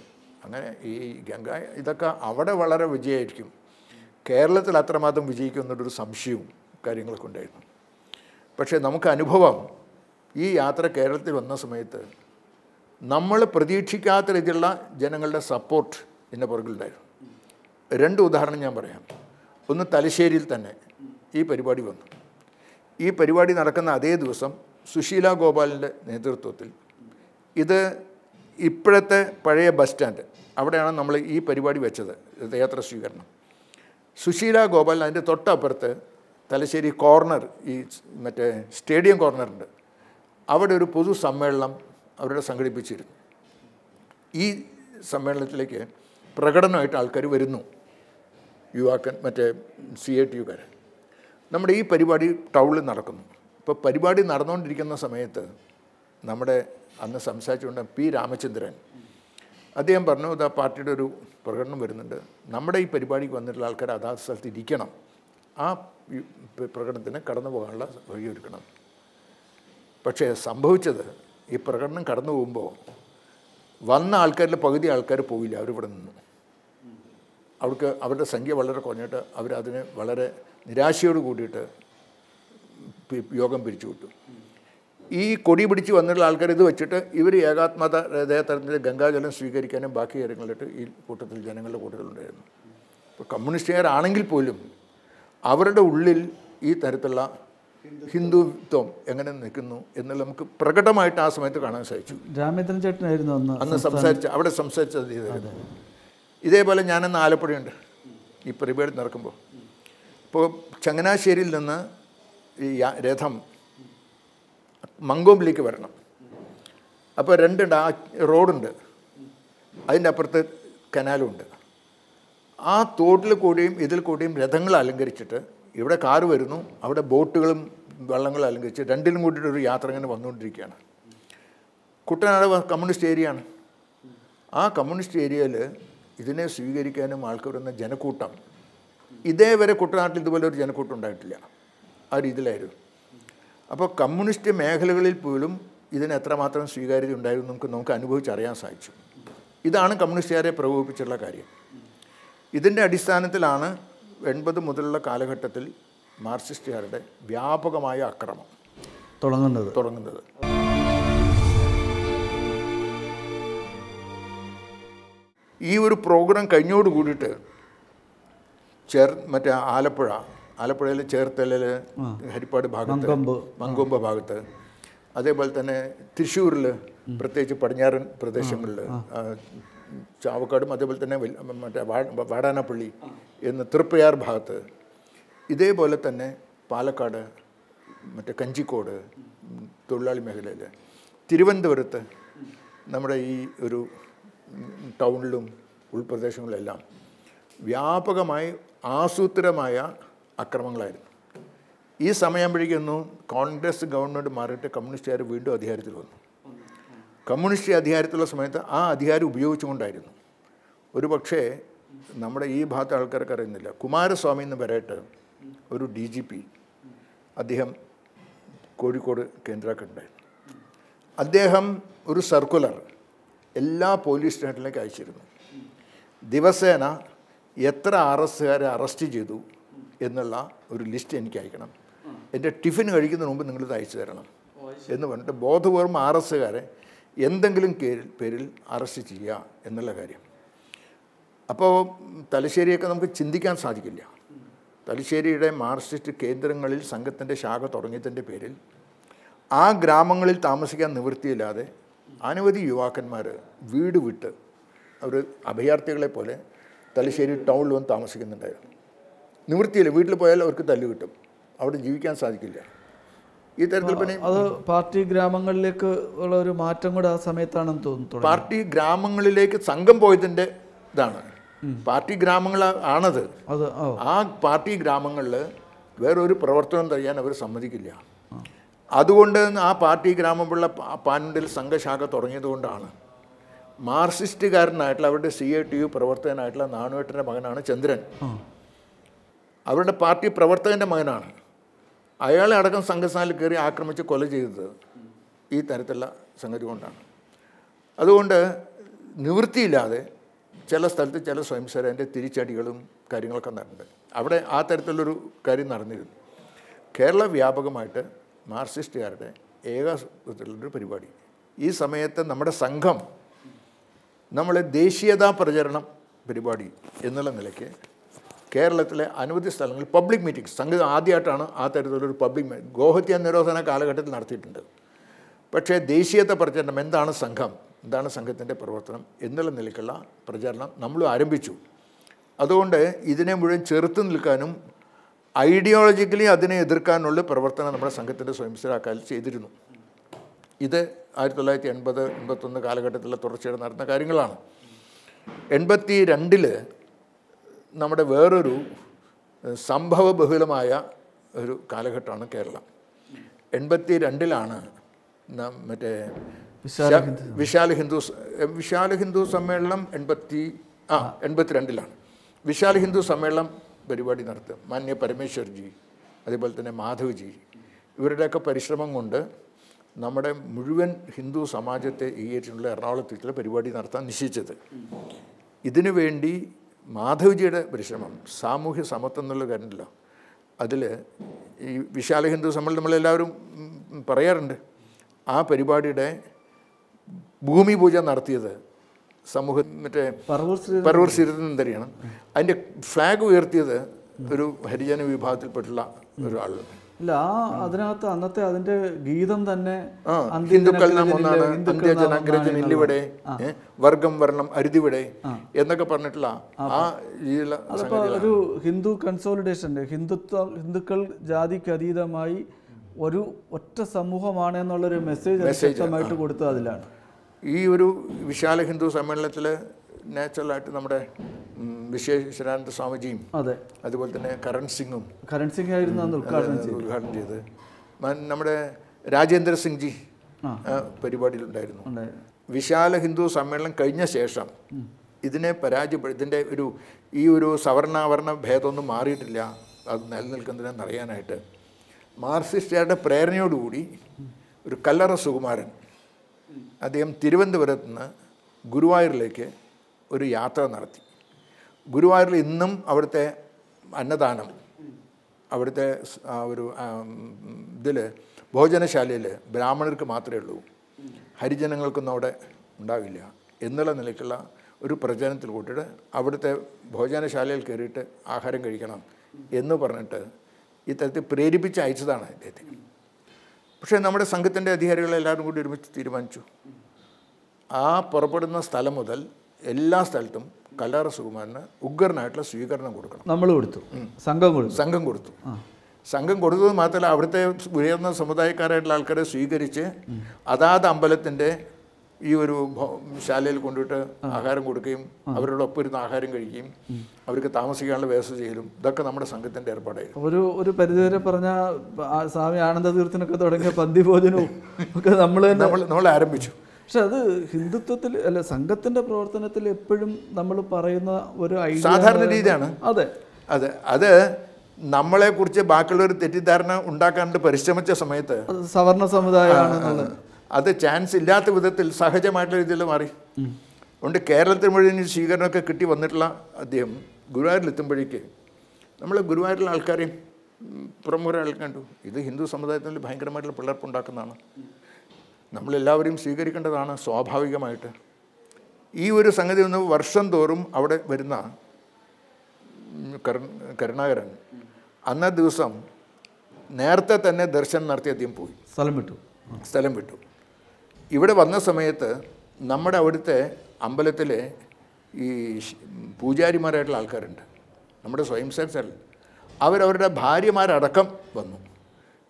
അങ്ങനെ ഈ ഗംഗ ഇതൊക്കെ അവിടെ വളരെ വിജയമായിരിക്കും കേരളത്തിൽ അത്രമാത്രം എന്നുള്ളൊരു സംശയവും കാര്യങ്ങളൊക്കെ ഉണ്ടായിരുന്നു പക്ഷേ നമുക്ക് അനുഭവം ഈ യാത്ര കേരളത്തിൽ വന്ന സമയത്ത് നമ്മൾ പ്രതീക്ഷിക്കാത്ത രീതിയിലുള്ള ജനങ്ങളുടെ സപ്പോർട്ട് എൻ്റെ പുറകിലുണ്ടായിരുന്നു രണ്ട് ഉദാഹരണം ഞാൻ പറയാം ഒന്ന് തലശ്ശേരിയിൽ തന്നെ ഈ പരിപാടി വന്നു ഈ പരിപാടി നടക്കുന്ന അതേ ദിവസം സുശീല ഗോപാലിൻ്റെ നേതൃത്വത്തിൽ ഇത് ഇപ്പോഴത്തെ പഴയ ബസ് സ്റ്റാൻഡ് അവിടെയാണ് നമ്മൾ ഈ പരിപാടി വെച്ചത് യാത്ര സ്വീകരണം സുശീല ഗോപാൽ അതിൻ്റെ തൊട്ടപ്പുറത്ത് തലശ്ശേരി കോർണർ ഈ മറ്റേ സ്റ്റേഡിയം കോർണറുണ്ട് അവിടെ ഒരു പൊതു സമ്മേളനം അവരുടെ സംഘടിപ്പിച്ചിരുന്നു ഈ സമ്മേളനത്തിലേക്ക് പ്രകടനമായിട്ട് ആൾക്കാർ വരുന്നു യുവാക്കൻ മറ്റേ സി ഐ ടി യുക്കാർ നമ്മുടെ ഈ പരിപാടി ടൗണിൽ നടക്കുന്നു ഇപ്പോൾ പരിപാടി നടന്നുകൊണ്ടിരിക്കുന്ന സമയത്ത് നമ്മുടെ അന്ന് സംസാരിച്ചുകൊണ്ട് പി രാമചന്ദ്രൻ അദ്ദേഹം പറഞ്ഞു ആ പാർട്ടിയുടെ ഒരു പ്രകടനം വരുന്നുണ്ട് നമ്മുടെ ഈ പരിപാടിക്ക് വന്നിട്ടുള്ള ആൾക്കാർ അതാ സ്ഥലത്ത് ഇരിക്കണം ആ പ്രകടനത്തിന് കടന്നു പോകാനുള്ള വഴിയൊരുക്കണം പക്ഷേ സംഭവിച്ചത് ഈ പ്രകടനം കടന്നു പോകുമ്പോൾ വന്ന ആൾക്കാരിൽ പകുതി ആൾക്കാർ പോയില്ല അവരിവിടെ നിന്നു അവർക്ക് അവരുടെ സംഖ്യ വളരെ കുറഞ്ഞിട്ട് അവരതിന് വളരെ നിരാശയോട് കൂടിയിട്ട് യോഗം പിരിച്ചു വിട്ടു ഈ കൊടി പിടിച്ച് വന്നിട്ടുള്ള ആൾക്കാർ ഇത് വെച്ചിട്ട് ഇവർ ഏകാത്മത ഹൃദയത്തരത്തിൽ ഗംഗാജലം സ്വീകരിക്കാനും ബാക്കി കാര്യങ്ങളിട്ട് ഈ കൂട്ടത്തിൽ ജനങ്ങളുടെ കൂട്ടത്തിലുണ്ടായിരുന്നു ഇപ്പോൾ കമ്മ്യൂണിസ്റ്റുകാരാണെങ്കിൽ പോലും അവരുടെ ഉള്ളിൽ ഈ തരത്തിലുള്ള ഹിന്ദുത്വം എങ്ങനെ നിൽക്കുന്നു എന്നുള്ള നമുക്ക് പ്രകടമായിട്ട് ആ സമയത്ത് കാണാൻ സാധിച്ചു രാമേന്ദ്രൻ ചേട്ടനായിരുന്നു അന്ന് അന്ന് സംസാരിച്ച അവിടെ സംസാരിച്ചത് ഇതേപോലെ ഞാനന്ന് ആലപ്പുഴയുണ്ട് ഈ പരിപാടി നടക്കുമ്പോൾ ഇപ്പോൾ ചങ്ങനാശ്ശേരിയിൽ നിന്ന് ഈ രഥം മങ്കോമ്പിലേക്ക് വരണം അപ്പോൾ രണ്ടുണ്ട് ആ റോഡുണ്ട് അതിൻ്റെ അപ്പുറത്ത് കനാലുണ്ട് ആ തോട്ടിൽ കൂടിയും ഇതിൽ കൂടിയും രഥങ്ങൾ അലങ്കരിച്ചിട്ട് ഇവിടെ കാറ് വരുന്നു അവിടെ ബോട്ടുകളും വള്ളങ്ങളും അലങ്കരിച്ച് രണ്ടിനും കൂട്ടിയിട്ട് ഒരു യാത്ര ഇങ്ങനെ വന്നുകൊണ്ടിരിക്കുകയാണ് കുട്ടനാട് കമ്മ്യൂണിസ്റ്റ് ഏരിയയാണ് ആ കമ്മ്യൂണിസ്റ്റ് ഏരിയയിൽ ഇതിനെ സ്വീകരിക്കാനും ആൾക്കാർ വരുന്ന ജനക്കൂട്ടം ഇതേവരെ കുട്ടനാട്ടിൽ ഇതുപോലെ ഒരു ജനക്കൂട്ടം ഉണ്ടായിട്ടില്ല ആ രീതിയിലായിരുന്നു അപ്പോൾ കമ്മ്യൂണിസ്റ്റ് മേഖലകളിൽ പോലും ഇതിന് എത്രമാത്രം സ്വീകാര്യത ഉണ്ടായിരുന്നു നമുക്ക് നമുക്ക് അനുഭവിച്ചറിയാൻ സാധിച്ചു ഇതാണ് കമ്മ്യൂണിസ്റ്റുകാരെ പ്രകോപിപ്പിച്ചിട്ടുള്ള കാര്യം ഇതിൻ്റെ അടിസ്ഥാനത്തിലാണ് എൺപത് മുതലുള്ള കാലഘട്ടത്തിൽ മാർക്സിസ്റ്റുകാരുടെ വ്യാപകമായ അക്രമം തുടങ്ങുന്നത് തുടങ്ങുന്നത് ഈ ഒരു പ്രോഗ്രാം കഴിഞ്ഞോട് കൂടിയിട്ട് ചെർ മറ്റേ ആലപ്പുഴ ആലപ്പുഴയിൽ ചേർത്തലിൽ ഹരിപ്പാട് ഭാഗത്ത് മങ്കൊമ്പ ഭാഗത്ത് അതേപോലെ തന്നെ തൃശ്ശൂരിൽ പ്രത്യേകിച്ച് പടിഞ്ഞാറൻ പ്രദേശങ്ങളിൽ ചാവക്കാടും അതേപോലെ തന്നെ മറ്റേ വാടാനപ്പള്ളി എന്ന തൃപ്പയാർ ഭാഗത്ത് ഇതേപോലെ തന്നെ പാലക്കാട് മറ്റേ കഞ്ചിക്കോട് തൊഴിലാളി മേഖലയിൽ തിരുവനന്തപുരത്ത് നമ്മുടെ ഈ ഒരു ടൗണിലും ഉൾപ്രദേശങ്ങളിലെല്ലാം വ്യാപകമായി ആസൂത്രമായ അക്രമങ്ങളായിരുന്നു ഈ സമയമാകുമ്പോഴേക്കൊന്നും കോൺഗ്രസ് ഗവൺമെൻറ് മാറിയിട്ട് കമ്മ്യൂണിസ്റ്റുകാർ വീണ്ടും അധികാരത്തിൽ വന്നു കമ്മ്യൂണിസ്റ്റ് അധികാരത്തിലുള്ള സമയത്ത് ആ അധികാരം ഉപയോഗിച്ചുകൊണ്ടായിരുന്നു ഒരു പക്ഷേ നമ്മുടെ ഈ ഭാഗത്തെ ആൾക്കാർക്ക് അറിയുന്നില്ല കുമാരസ്വാമി എന്ന് പറയട്ട് ഒരു ഡി ജി പി അദ്ദേഹം കോഴിക്കോട് കേന്ദ്രക്കുണ്ടായിരുന്നു അദ്ദേഹം ഒരു സർക്കുലർ എല്ലാ പോലീസ് സ്റ്റേഷനിലേക്ക് അയച്ചിരുന്നു ദിവസേന എത്ര ആർ അറസ്റ്റ് ചെയ്തു എന്നുള്ള ഒരു ലിസ്റ്റ് എനിക്ക് അയക്കണം എൻ്റെ ടിഫിൻ കഴിക്കുന്നതിന് മുമ്പ് നിങ്ങളിത് അയച്ചു തരണം എന്ന് പറഞ്ഞിട്ട് ബോധപൂർവം ആർ എസ്സുകാരെ എന്തെങ്കിലും പേരിൽ പേരിൽ അറസ്റ്റ് ചെയ്യുക എന്നുള്ള കാര്യം അപ്പോൾ തലശ്ശേരിയൊക്കെ നമുക്ക് ചിന്തിക്കാൻ സാധിക്കില്ല തലശ്ശേരിയുടെ മാർക്സിസ്റ്റ് കേന്ദ്രങ്ങളിൽ സംഘത്തിൻ്റെ ശാഖ തുടങ്ങിയതിൻ്റെ പേരിൽ ആ ഗ്രാമങ്ങളിൽ താമസിക്കാൻ നിവൃത്തിയില്ലാതെ അനവധി യുവാക്കന്മാർ വീട് വിട്ട് അവർ അഭയാർത്ഥികളെ പോലെ തലശ്ശേരി ടൗണിൽ വന്ന് താമസിക്കുന്നുണ്ടായിരുന്നു നിവൃത്തിയില്ല വീട്ടിൽ പോയാൽ അവർക്ക് തല്ലു കിട്ടും അവിടെ ജീവിക്കാൻ സാധിക്കില്ല ഈ തരത്തിൽ പിന്നെ അത് പാർട്ടി ഗ്രാമങ്ങളിലേക്ക് ഉള്ള ഒരു മാറ്റം കൂടെ ആ സമയത്താണെന്ന് തോന്നുന്നു പാർട്ടി ഗ്രാമങ്ങളിലേക്ക് സംഘം പോയതിൻ്റെ ഇതാണ് പാർട്ടി ഗ്രാമങ്ങൾ ആണത് ആ പാർട്ടി ഗ്രാമങ്ങളിൽ വേറൊരു പ്രവർത്തനം ചെയ്യാൻ അവർ സമ്മതിക്കില്ല അതുകൊണ്ട് ആ പാർട്ടി ഗ്രാമമുള്ള പാനുണ്ടിൽ സംഘശാഖ തുടങ്ങിയതുകൊണ്ടാണ് മാർസിസ്റ്റുകാരനായിട്ടുള്ള അവരുടെ സി എ ടി യു പ്രവർത്തകനായിട്ടുള്ള നാണുവേട്ടൻ്റെ മകനാണ് ചന്ദ്രൻ അവരുടെ പാർട്ടി പ്രവർത്തകൻ്റെ മകനാണ് അയാളെ അടക്കം സംഘസ്ഥാനിൽ കയറി ആക്രമിച്ച് കൊല ചെയ്തത് ഈ തരത്തിലുള്ള സംഗതി കൊണ്ടാണ് അതുകൊണ്ട് നിവൃത്തിയില്ലാതെ ചില സ്ഥലത്ത് ചില സ്വയംസേവൻ്റെ തിരിച്ചടികളും കാര്യങ്ങളൊക്കെ നടന്നിട്ടുണ്ട് അവിടെ ആ തരത്തിലുള്ളൊരു കാര്യം നടന്നിരുന്നു കേരള വ്യാപകമായിട്ട് മാർസിസ്റ്റുകാരുടെ ഏകാസൂത്രത്തിലുള്ളൊരു പരിപാടി ഈ സമയത്ത് നമ്മുടെ സംഘം നമ്മളെ ദേശീയതാ പ്രചരണം പരിപാടി എന്നുള്ള നിലയ്ക്ക് കേരളത്തിലെ അനവധി സ്ഥലങ്ങളിൽ പബ്ലിക് മീറ്റിംഗ് സംഗീതം ആദ്യമായിട്ടാണ് ആ തരത്തിലൊരു പബ്ലിക് ഗോഹത്യ നിരോധന കാലഘട്ടത്തിൽ നടത്തിയിട്ടുണ്ട് പക്ഷേ ദേശീയത്തെ പ്രചരണം എന്താണ് സംഘം എന്താണ് സംഘത്തിൻ്റെ പ്രവർത്തനം എന്നുള്ള നിലയ്ക്കുള്ള പ്രചരണം നമ്മൾ ആരംഭിച്ചു അതുകൊണ്ട് ഇതിനെ മുഴുവൻ ചെറുത്ത് നിൽക്കാനും ഐഡിയോളജിക്കലി അതിനെ എതിർക്കാനുള്ള പ്രവർത്തനം നമ്മുടെ സംഘത്തിൻ്റെ സ്വയംസേവ ചെയ്തിരുന്നു ഇത് ആയിരത്തി തൊള്ളായിരത്തി എൺപത് എൺപത്തൊന്ന് കാലഘട്ടത്തിലെ തുടർച്ചയായിട്ട് നടന്ന കാര്യങ്ങളാണ് എൺപത്തി രണ്ടിൽ നമ്മുടെ വേറൊരു സംഭവ ബഹുലമായ ഒരു കാലഘട്ടമാണ് കേരളം എൺപത്തി രണ്ടിലാണ് മറ്റേ വിശാല ഹിന്ദു വിശാല ഹിന്ദു സമ്മേളനം എൺപത്തി ആ എൺപത്തിരണ്ടിലാണ് വിശാല ഹിന്ദു സമ്മേളനം പരിപാടി നടത്തുക മാന്യ പരമേശ്വർജി അതേപോലെ തന്നെ മാധവ്ജി ഇവരുടെയൊക്കെ പരിശ്രമം കൊണ്ട് നമ്മുടെ മുഴുവൻ ഹിന്ദു സമാജത്തെ ഈ ഏറ്റിനുള്ള പരിപാടി നടത്താൻ നിശ്ചയിച്ചത് ഇതിനു വേണ്ടി മാധവ്ജിയുടെ പരിശ്രമം സാമൂഹ്യ സമത്വം എന്നുള്ള കാര്യമുണ്ടല്ലോ അതിൽ ഈ വിശാല ഹിന്ദു സമ്മേളനം നമ്മളെല്ലാവരും പറയാറുണ്ട് ആ പരിപാടിയുടെ ഭൂമി പൂജ നടത്തിയത് സമൂഹ മറ്റേ പറവൂർ സ്ഥിരനന്തരിയാണ് അതിൻ്റെ ഫ്ലാഗ് ഉയർത്തിയത് ഒരു ഹരിജന വിഭാഗത്തിൽപ്പെട്ടുള്ള ഒരാളുണ്ട് ഇല്ല അതിനകത്ത് അന്നത്തെ അതിന്റെ ഗീതം തന്നെ ഹിന്ദുക്കൾ നാം ഒന്നാണ് അന്ത്യജനാഗ്രജൻ ഇല്ലിവിടെ വർഗം വർണ്ണം അരുതിവിടെ എന്നൊക്കെ പറഞ്ഞിട്ടുള്ള ആ ഒരു ഹിന്ദു കൺസോളിഡേഷൻ ഹിന്ദുത്വ ഹിന്ദുക്കൾ ജാതിക്ക് അതീതമായി ഒരു ഒറ്റ സമൂഹമാണ് എന്നുള്ളൊരു മെസ്സേജ് ശക്തമായിട്ട് കൊടുത്തത് അതിലാണ് ഈ ഒരു വിശാല ഹിന്ദു സമ്മേളനത്തിൽ നാച്ചുറലായിട്ട് നമ്മുടെ വിശ്വേശ്വരാനന്ദ സ്വാമിജിയും അതെ അതുപോലെ തന്നെ കരൺ സിംഗും കരൺ സിംഗ് ആയിരുന്നു ഉദ്ഘാടനം ചെയ്ത് നമ്മുടെ രാജേന്ദ്ര സിംഗ് ജി പരിപാടിയിലുണ്ടായിരുന്നു വിശാല ഹിന്ദു സമ്മേളനം കഴിഞ്ഞ ശേഷം ഇതിനെ പരാജയപ്പെടും ഇതിൻ്റെ ഒരു ഈ ഒരു സവർണാവരണ ഭേദമൊന്നും മാറിയിട്ടില്ല അത് നിലനിൽക്കുന്നതിനെന്നറിയാനായിട്ട് മാർസിസ്റ്റുകാരുടെ പ്രേരണയോടുകൂടി ഒരു കല്ലറ സുകുമാരൻ അദ്ദേഹം തിരുവനന്തപുരത്ത് നിന്ന് ഗുരുവായൂരിലേക്ക് ഒരു യാത്ര നടത്തി ഗുരുവായൂരിൽ ഇന്നും അവിടുത്തെ അന്നദാനം അവിടുത്തെ ഒരു ഇതിൽ ഭോജനശാലയിൽ ബ്രാഹ്മണർക്ക് മാത്രമേ ഉള്ളൂ ഹരിജനങ്ങൾക്കൊന്നും അവിടെ ഉണ്ടാവില്ല എന്നുള്ള നിലയ്ക്കുള്ള ഒരു പ്രചരണത്തിൽ കൂട്ടിയിട്ട് അവിടുത്തെ ഭോജനശാലയിൽ കയറിയിട്ട് ആഹാരം കഴിക്കണം എന്ന് പറഞ്ഞിട്ട് ഇത്തരത്തിൽ പ്രേരിപ്പിച്ച് അയച്ചതാണ് അദ്ദേഹത്തെ പക്ഷേ നമ്മുടെ സംഘത്തിൻ്റെ അധികാരികളെല്ലാവരും കൂടി ഒരുമിച്ച് തീരുമാനിച്ചു ആ പുറപ്പെടുന്ന സ്ഥലം മുതൽ എല്ലാ സ്ഥലത്തും കല്ലാറ സുകുമാരന് ഉഗ്രനായിട്ടുള്ള സ്വീകരണം കൊടുക്കണം നമ്മൾ കൊടുത്തു സംഘം കൊടുത്തു സംഘം കൊടുത്തു സംഘം കൊടുത്തത് മാത്രമല്ല അവിടുത്തെ ഉയർന്ന സമുദായക്കാരായിട്ടുള്ള ആൾക്കാരെ സ്വീകരിച്ച് അതാത് അമ്പലത്തിൻ്റെ ഈ ഒരു ശാലയിൽ കൊണ്ടുപോയിട്ട് ആഹാരം കൊടുക്കുകയും അവരോടൊപ്പം ഇരുന്ന് ആഹാരം കഴിക്കുകയും അവർക്ക് താമസിക്കാനുള്ള വ്യവസ്ഥ ചെയ്യലും ഇതൊക്കെ നമ്മുടെ സംഘത്തിന്റെ ഏർപ്പാടായി ഒരു ഒരു പരിധിവരെ പറഞ്ഞ സ്വാമി ആനന്ദ തീർത്ഥനൊക്കെ തുടങ്ങിയ പന്തി ഭോജനവും ഒക്കെ നമ്മൾ നമ്മൾ ആരംഭിച്ചു പക്ഷെ അത് ഹിന്ദുത്വത്തിൽ അല്ല സംഘത്തിന്റെ പ്രവർത്തനത്തിൽ എപ്പോഴും നമ്മൾ പറയുന്ന ഒരു സാധാരണ രീതിയാണ് അതെ അതെ അത് നമ്മളെക്കുറിച്ച് ബാക്കിയുള്ളൊരു തെറ്റിദ്ധാരണ ഉണ്ടാക്കാണ്ട് പരിശ്രമിച്ച സമയത്ത് സവർണ സമുദായമാണ് അത് ചാൻസ് ഇല്ലാത്ത വിധത്തിൽ സഹജമായിട്ടുള്ള രീതിയിൽ മാറി അതുകൊണ്ട് കേരളത്തിന് മുഴുവൻ സ്വീകരണമൊക്കെ കിട്ടി വന്നിട്ടുള്ള അദ്ദേഹം ഗുരുവായൂരിലെത്തുമ്പോഴേക്ക് നമ്മൾ ഗുരുവായൂരിലെ ആൾക്കാരെയും പുറമുഖരാൾ കണ്ടു ഇത് ഹിന്ദു സമുദായത്തിൽ ഭയങ്കരമായിട്ടുള്ള പിളർപ്പുണ്ടാക്കുന്നതാണ് നമ്മളെല്ലാവരും സ്വീകരിക്കേണ്ടതാണ് സ്വാഭാവികമായിട്ട് ഈ ഒരു സംഗതി ഒന്ന് വർഷം തോറും അവിടെ വരുന്ന കരുണാകരൻ അന്ന ദിവസം നേരത്തെ തന്നെ ദർശനം നടത്തി അദ്ദേഹം പോയി സ്ഥലം വിട്ടു സ്ഥലം വിട്ടു ഇവിടെ വന്ന സമയത്ത് നമ്മുടെ അവിടുത്തെ അമ്പലത്തിലെ ഈ പൂജാരിമാരായിട്ടുള്ള ആൾക്കാരുണ്ട് നമ്മുടെ സ്വയം സേവകർ അവരവരുടെ ഭാര്യമാരടക്കം വന്നു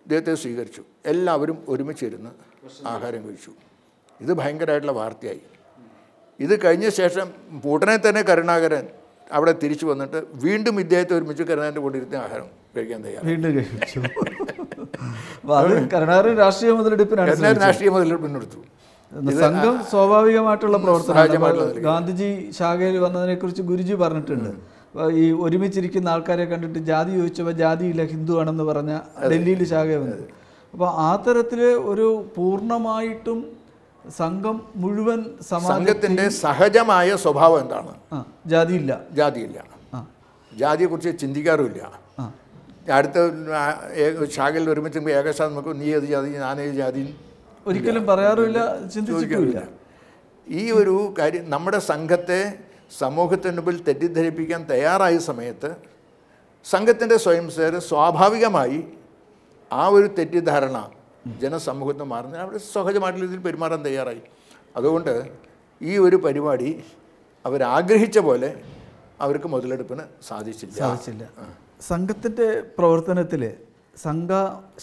ഇദ്ദേഹത്തെ സ്വീകരിച്ചു എല്ലാവരും ഒരുമിച്ചിരുന്ന് ആഹാരം കഴിച്ചു ഇത് ഭയങ്കരമായിട്ടുള്ള വാർത്തയായി ഇത് കഴിഞ്ഞ ശേഷം പൂട്ടനെ തന്നെ കരുണാകരൻ അവിടെ തിരിച്ചു വന്നിട്ട് വീണ്ടും ഇദ്ദേഹത്തെ ഒരുമിച്ച് കരുണാകരൻ്റെ കൂടെ ഇരുത്തി ആഹാരം കഴിക്കാൻ തയ്യാറാണ് രാഷ്ട്രീയ മുതലെടുപ്പിനാണ് രാഷ്ട്രീയ മുതലെടുപ്പിനെടുത്തു സംഘം സ്വാഭാവികമായിട്ടുള്ള പ്രവർത്തനം ഗാന്ധിജി ശാഖയിൽ വന്നതിനെ കുറിച്ച് ഗുരുജി പറഞ്ഞിട്ടുണ്ട് ഈ ഒരുമിച്ചിരിക്കുന്ന ആൾക്കാരെ കണ്ടിട്ട് ജാതി ചോദിച്ചപ്പോൾ ജാതിയില്ല ഹിന്ദു ആണെന്ന് പറഞ്ഞ ഡൽഹിയിൽ ശാഖ വന്നത് അപ്പോൾ ആ തരത്തിൽ ഒരു പൂർണ്ണമായിട്ടും സംഘം മുഴുവൻ സംഘത്തിന്റെ സഹജമായ സ്വഭാവം എന്താണ് ജാതിയില്ല ജാതിയില്ല ജാതിയെക്കുറിച്ച് ചിന്തിക്കാറുമില്ല അടുത്ത ശാഖയിൽ ഒരുമിച്ച് ഏകശാന്തി നോക്കും നീ ഏത് ജാതി ഞാനേത് ജാതി ഒരിക്കലും പറയാറുമില്ല ചിന്തിച്ചിട്ടില്ല ഈ ഒരു കാര്യം നമ്മുടെ സംഘത്തെ സമൂഹത്തിന് മുമ്പിൽ തെറ്റിദ്ധരിപ്പിക്കാൻ തയ്യാറായ സമയത്ത് സംഘത്തിൻ്റെ സ്വയം സേവർ സ്വാഭാവികമായി ആ ഒരു തെറ്റിദ്ധാരണ ജനസമൂഹത്തിന് മാറുന്ന അവർ സഹജമായിട്ടുള്ള രീതിയിൽ പെരുമാറാൻ തയ്യാറായി അതുകൊണ്ട് ഈ ഒരു പരിപാടി അവരാഗ്രഹിച്ച പോലെ അവർക്ക് മുതലെടുപ്പിന് സാധിച്ചില്ല സാധിച്ചില്ല സംഘത്തിൻ്റെ പ്രവർത്തനത്തിൽ സംഘ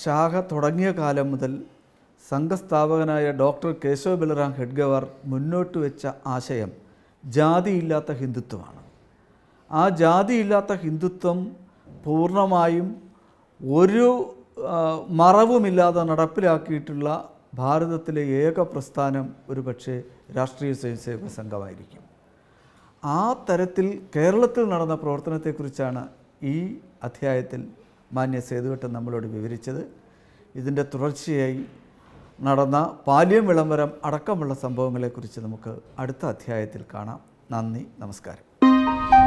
ശാഖ തുടങ്ങിയ കാലം മുതൽ സംഘസ്ഥാപകനായ ഡോക്ടർ കേശവ ബലറാം ഹെഡ്ഗവർ മുന്നോട്ട് വെച്ച ആശയം ജാതിയില്ലാത്ത ഹിന്ദുത്വമാണ് ആ ജാതിയില്ലാത്ത ഹിന്ദുത്വം പൂർണ്ണമായും ഒരു മറവുമില്ലാതെ നടപ്പിലാക്കിയിട്ടുള്ള ഭാരതത്തിലെ ഏക പ്രസ്ഥാനം ഒരു പക്ഷേ രാഷ്ട്രീയ സ്വയംസേവക സംഘമായിരിക്കും ആ തരത്തിൽ കേരളത്തിൽ നടന്ന പ്രവർത്തനത്തെക്കുറിച്ചാണ് ഈ അധ്യായത്തിൽ മാന്യ സേതുവട്ടം നമ്മളോട് വിവരിച്ചത് ഇതിൻ്റെ തുടർച്ചയായി നടന്ന പാലിയം വിളംബരം അടക്കമുള്ള സംഭവങ്ങളെക്കുറിച്ച് നമുക്ക് അടുത്ത അധ്യായത്തിൽ കാണാം നന്ദി നമസ്കാരം